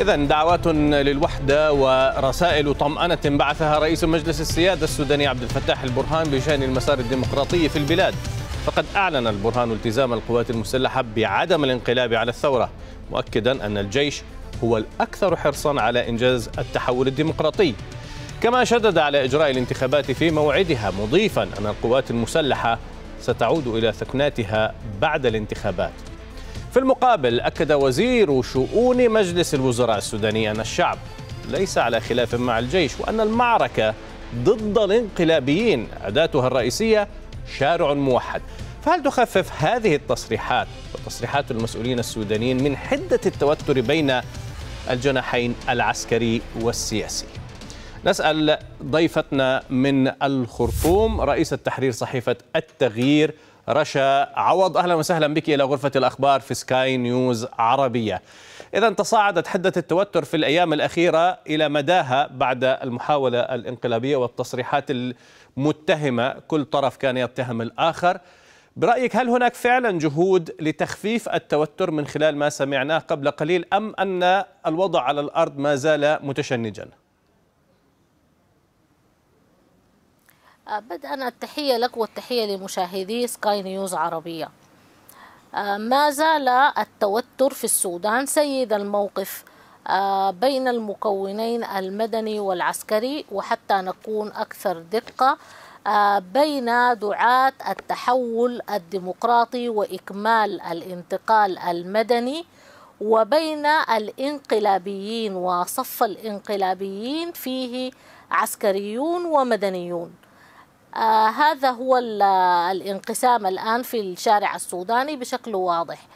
إذا دعوات للوحدة ورسائل طمأنة بعثها رئيس مجلس السيادة السوداني عبد الفتاح البرهان بشأن المسار الديمقراطي في البلاد فقد أعلن البرهان التزام القوات المسلحة بعدم الانقلاب على الثورة مؤكدا أن الجيش هو الأكثر حرصا على إنجاز التحول الديمقراطي كما شدد على إجراء الانتخابات في موعدها مضيفا أن القوات المسلحة ستعود إلى ثكناتها بعد الانتخابات في المقابل أكد وزير شؤون مجلس الوزراء السوداني أن الشعب ليس على خلاف مع الجيش وأن المعركة ضد الانقلابيين أداتها الرئيسية شارع موحد فهل تخفف هذه التصريحات وتصريحات المسؤولين السودانيين من حدة التوتر بين الجناحين العسكري والسياسي نسأل ضيفتنا من الخرطوم رئيس التحرير صحيفة التغيير رشا عوض اهلا وسهلا بك الى غرفه الاخبار في سكاي نيوز عربيه. اذا تصاعدت حده التوتر في الايام الاخيره الى مداها بعد المحاوله الانقلابيه والتصريحات المتهمه كل طرف كان يتهم الاخر. برايك هل هناك فعلا جهود لتخفيف التوتر من خلال ما سمعناه قبل قليل ام ان الوضع على الارض ما زال متشنجا؟ بدءا التحية لك والتحية لمشاهدي سكاي نيوز عربية آه، ما زال التوتر في السودان سيد الموقف آه، بين المكونين المدني والعسكري وحتى نكون أكثر دقة آه، بين دعاة التحول الديمقراطي وإكمال الانتقال المدني وبين الانقلابيين وصف الانقلابيين فيه عسكريون ومدنيون آه، هذا هو الانقسام الآن في الشارع السوداني بشكل واضح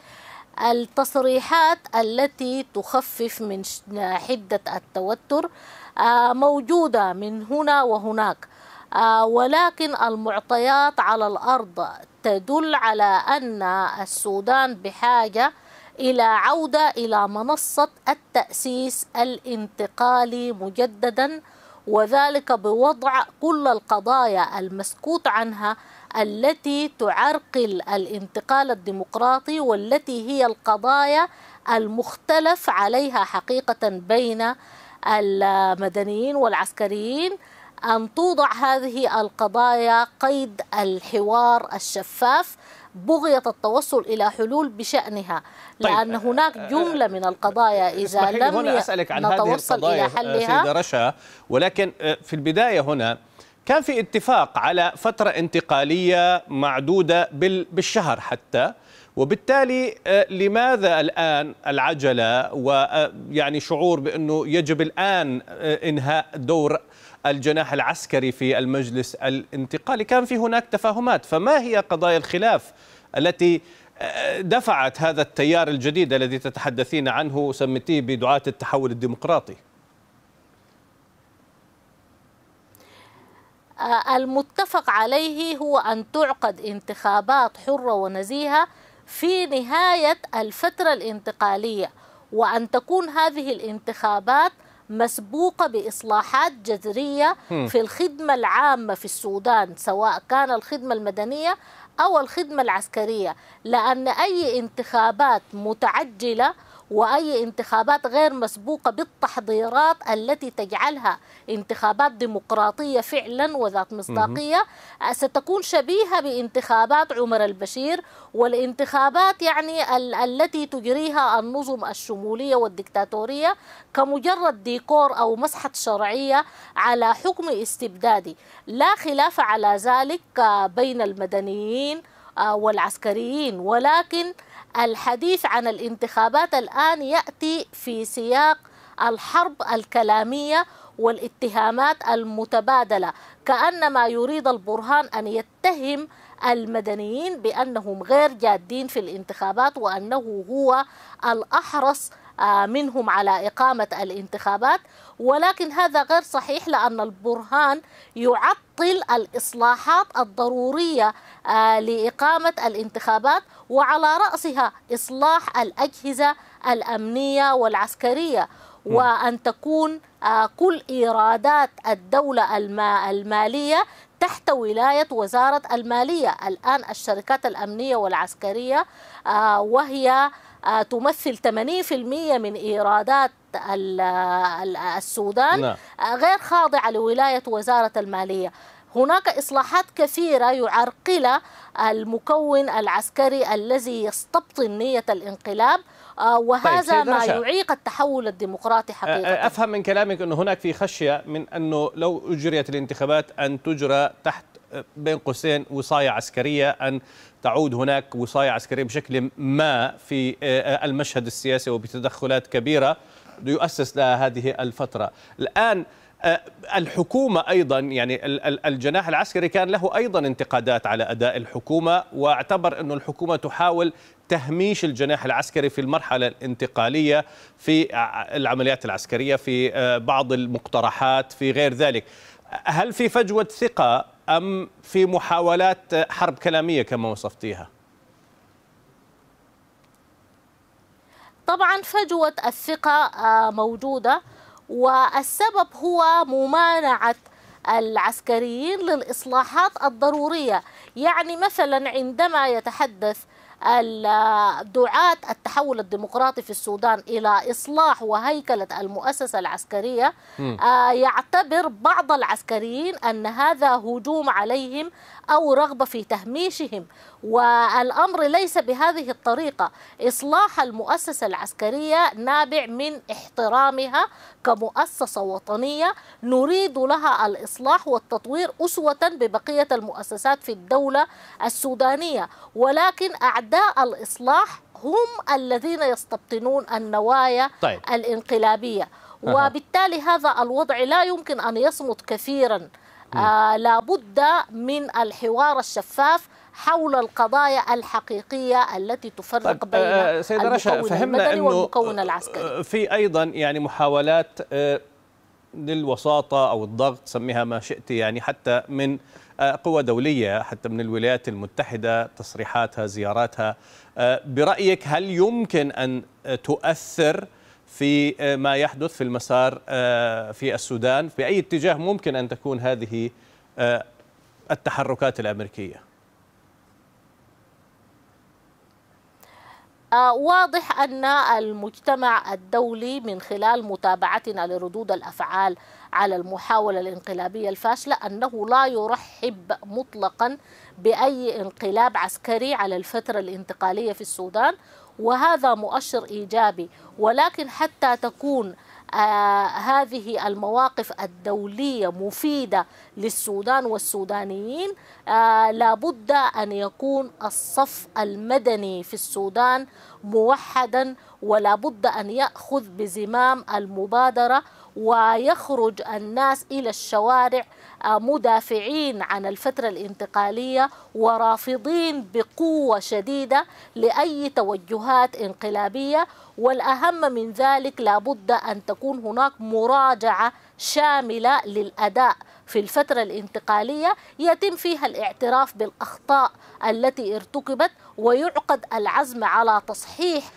التصريحات التي تخفف من حدة التوتر آه، موجودة من هنا وهناك آه، ولكن المعطيات على الأرض تدل على أن السودان بحاجة إلى عودة إلى منصة التأسيس الانتقالي مجدداً وذلك بوضع كل القضايا المسكوت عنها التي تعرقل الانتقال الديمقراطي والتي هي القضايا المختلف عليها حقيقة بين المدنيين والعسكريين أن توضع هذه القضايا قيد الحوار الشفاف بغية التوصل إلى حلول بشأنها طيب لأن آه، هناك آه، جملة من آه، القضايا إذا لم هنا أسألك عن نتوصل هذه إلى حلها سيدة رشا ولكن في البداية هنا كان في اتفاق على فترة انتقالية معدودة بالشهر حتى وبالتالي آه، لماذا الآن العجلة ويعني آه، شعور بأنه يجب الآن آه، إنهاء دور الجناح العسكري في المجلس الانتقالي كان في هناك تفاهمات فما هي قضايا الخلاف التي دفعت هذا التيار الجديد الذي تتحدثين عنه سميتيه بدعاة التحول الديمقراطي المتفق عليه هو أن تعقد انتخابات حرة ونزيهة في نهاية الفترة الانتقالية وأن تكون هذه الانتخابات مسبوقة بإصلاحات جذرية في الخدمة العامة في السودان سواء كان الخدمة المدنية أو الخدمة العسكرية لأن أي انتخابات متعجلة واي انتخابات غير مسبوقه بالتحضيرات التي تجعلها انتخابات ديمقراطيه فعلا وذات مصداقيه ستكون شبيهه بانتخابات عمر البشير والانتخابات يعني ال التي تجريها النظم الشموليه والدكتاتوريه كمجرد ديكور او مسحه شرعيه على حكم استبدادي لا خلاف على ذلك آه، بين المدنيين آه، والعسكريين ولكن الحديث عن الانتخابات الآن يأتي في سياق الحرب الكلامية والاتهامات المتبادلة كأنما يريد البرهان أن يتهم المدنيين بأنهم غير جادين في الانتخابات وأنه هو الأحرص آه، منهم على إقامة الانتخابات ولكن هذا غير صحيح لأن البرهان يعطل الإصلاحات الضرورية آه، لإقامة الانتخابات وعلى رأسها إصلاح الأجهزة الأمنية والعسكرية وأن تكون آه، كل إيرادات الدولة المالية تحت ولاية وزارة المالية الآن الشركات الأمنية والعسكرية آه، وهي آه، تمثل 80% من إيرادات السودان نعم. غير خاضعة لولاية وزارة المالية هناك إصلاحات كثيرة يعرقل المكون العسكري الذي يستبطن نية الانقلاب آه، وهذا طيب ما يعيق التحول الديمقراطي حقيقة أفهم من كلامك أنه هناك في خشية من أنه لو أجريت الانتخابات أن تجرى تحت آه، بين قوسين وصاية عسكرية أن تعود هناك وصاية عسكرية بشكل ما في آه، المشهد السياسي وبتدخلات كبيرة يؤسس لها هذه الفترة الآن آه، الحكومة أيضا يعني الجناح العسكري كان له أيضا انتقادات على أداء الحكومة واعتبر أن الحكومة تحاول تهميش الجناح العسكري في المرحلة الانتقالية في العمليات العسكرية في آه، بعض المقترحات في غير ذلك هل في فجوة ثقة أم في محاولات حرب كلامية كما وصفتيها؟ طبعا فجوة الثقة آه، موجودة والسبب هو ممانعة العسكريين للإصلاحات الضرورية يعني مثلا عندما يتحدث دعاة التحول الديمقراطي في السودان إلى إصلاح وهيكلة المؤسسة العسكرية آه، يعتبر بعض العسكريين أن هذا هجوم عليهم أو رغبة في تهميشهم والأمر ليس بهذه الطريقة إصلاح المؤسسة العسكرية نابع من احترامها كمؤسسة وطنية نريد لها الإصلاح والتطوير أسوة ببقية المؤسسات في الدولة السودانية ولكن أعد أعداء الإصلاح هم الذين يستبطنون النوايا طيب. الانقلابية وبالتالي هذا الوضع لا يمكن أن يصمت كثيرا آه لابد من الحوار الشفاف حول القضايا الحقيقية التي تفرق طيب بين آه سيدة رشا فهمنا المدني والمكون العسكري في أيضا يعني محاولات آه للوساطة أو الضغط سميها ما شئت يعني حتى من آه، قوى دولية حتى من الولايات المتحدة تصريحاتها زياراتها آه، برأيك هل يمكن أن تؤثر في آه، ما يحدث في المسار في السودان بأي اتجاه ممكن أن تكون هذه التحركات الأمريكية آه، واضح أن المجتمع الدولي من خلال متابعتنا لردود الأفعال على المحاولة الانقلابية الفاشلة أنه لا يرحب مطلقا بأي انقلاب عسكري على الفترة الانتقالية في السودان وهذا مؤشر إيجابي ولكن حتى تكون آه، هذه المواقف الدولية مفيدة للسودان والسودانيين آه، لابد أن يكون الصف المدني في السودان موحدا ولا بد أن يأخذ بزمام المبادرة ويخرج الناس إلى الشوارع آه، مدافعين عن الفترة الانتقالية ورافضين بقوة شديدة لأي توجهات انقلابية والأهم من ذلك لابد أن تكون هناك مراجعة شاملة للأداء في الفترة الانتقالية يتم فيها الاعتراف بالأخطاء التي ارتكبت ويعقد العزم على تصحيح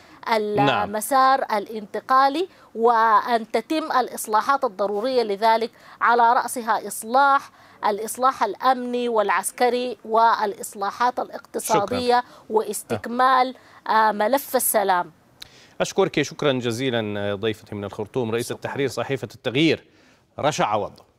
نعم. المسار نعم. الانتقالي وأن تتم الإصلاحات الضرورية لذلك على رأسها إصلاح الإصلاح الأمني والعسكري والإصلاحات الاقتصادية شكرا. واستكمال آه. ملف السلام أشكرك شكرا جزيلا ضيفتي من الخرطوم رئيس التحرير صحيفة التغيير رشا عوض